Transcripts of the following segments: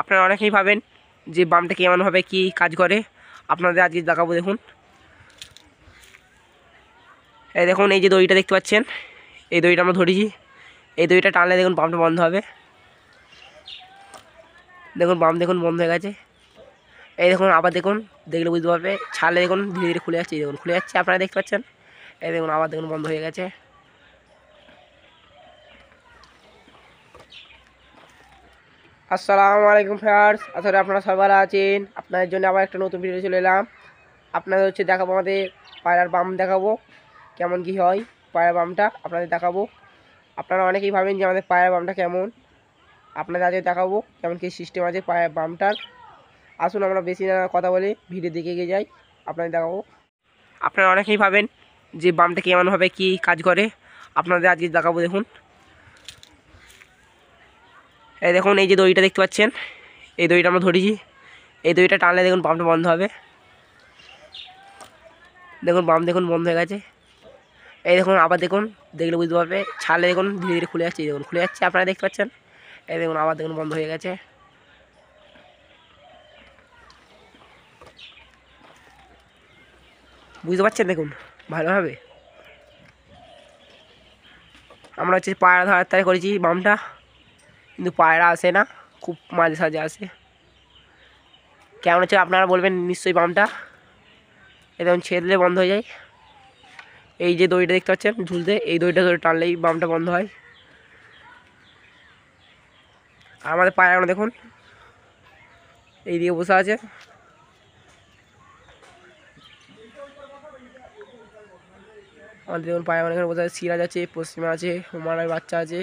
আপনারা অনেকেই ভাবেন যে বামটা কেমনভাবে কি কাজ করে আপনাদের আজকে দেখাবো দেখুন এই দেখুন এই যে দড়িটা দেখতে পাচ্ছেন এই দড়িটা আমরা ধরেছি এই দড়িটা টানলে দেখুন বামটা বন্ধ হবে দেখুন বাম দেখুন বন্ধ হয়ে গেছে এই দেখুন আবার দেখুন দেখলে বুঝতে পারবে ছাড়লে দেখুন ধীরে ধীরে খুলে যাচ্ছে দেখুন খুলে যাচ্ছে আপনারা দেখতে পাচ্ছেন এই দেখুন আবার দেখুন বন্ধ হয়ে গেছে আসসালামু আলাইকুম ফ্রেন্ডস আসলে আপনারা সবাই ভালো আছেন আপনাদের জন্য আবার একটা নতুন ভিডিও চলে এলাম আপনাদের হচ্ছে দেখাবো আমাদের পায়রার বাম দেখাবো কেমন কি হয় পায়রার বামটা আপনাদের দেখাবো আপনারা অনেকেই ভাবেন যে আমাদের পায়রার বামটা কেমন আপনাদের আজকে দেখাবো কেমন কি সিস্টেম আছে পায়রার বামটার আসুন আমরা বেশি না কথা বলে ভিডিও দেখে গিয়ে যাই আপনাদের দেখাবো আপনারা অনেকেই ভাবেন যে বামটা কেমনভাবে কি কাজ করে আপনাদের আজকে দেখাবো দেখুন এই দেখুন এই যে দড়িটা দেখতে পাচ্ছেন এই দড়িটা আমরা ধরেছি এই দড়িটা টানলে দেখুন পাম্পটা বন্ধ হবে দেখুন পাম্প দেখুন বন্ধ হয়ে গেছে এই দেখুন আবার দেখুন দেখলে বুঝতে পারবে ছাড়লে দেখুন ধীরে ধীরে খুলে যাচ্ছে এই দেখুন খুলে যাচ্ছে আপনারা দেখতে পাচ্ছেন এই দেখুন আবার দেখুন বন্ধ হয়ে গেছে বুঝতে পারছেন দেখুন ভালোভাবে আমরা হচ্ছে পায়রা ধরার তাই করেছি বামটা কিন্তু পায়রা আসে না খুব মাঝে সাঝে আসে কেমন হচ্ছে আপনারা বলবেন নিশ্চয়ই বামটা এরকম দিলে বন্ধ হয়ে যায় এই যে দড়িটা দেখতে পাচ্ছেন ঝুলতে এই দড়িটা ধরে টানলেই বামটা বন্ধ হয় আমাদের পায়রা দেখুন এই দিকে বসে আছে আমাদের দেখুন পায়রা অনেকখানে বসে আছে সিরাজ আছে পশ্চিমা আছে হুমারায় বাচ্চা আছে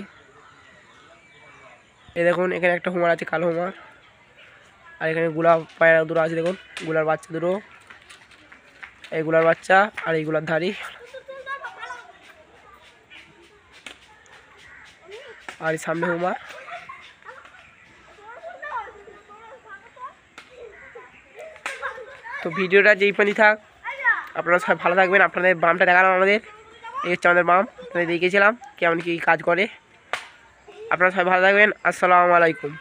এ দেখুন এখানে একটা হোমার আছে কালো হুমার আর এখানে গোলাপ পায়রা দুটো আছে দেখুন গোলার বাচ্চা দুটো এই গুলার বাচ্চা আর এই গুলার ধারি আর সামনে হোমার তো ভিডিওটা যেই পানি থাক আপনারা সবাই ভালো থাকবেন আপনাদের বামটা দেখালাম আমাদের এই হচ্ছে আমাদের বাম আপনাদের দেখিয়েছিলাম কেমন কী কাজ করে আপনারা সবাই ভালো থাকবেন আসসালামু আলাইকুম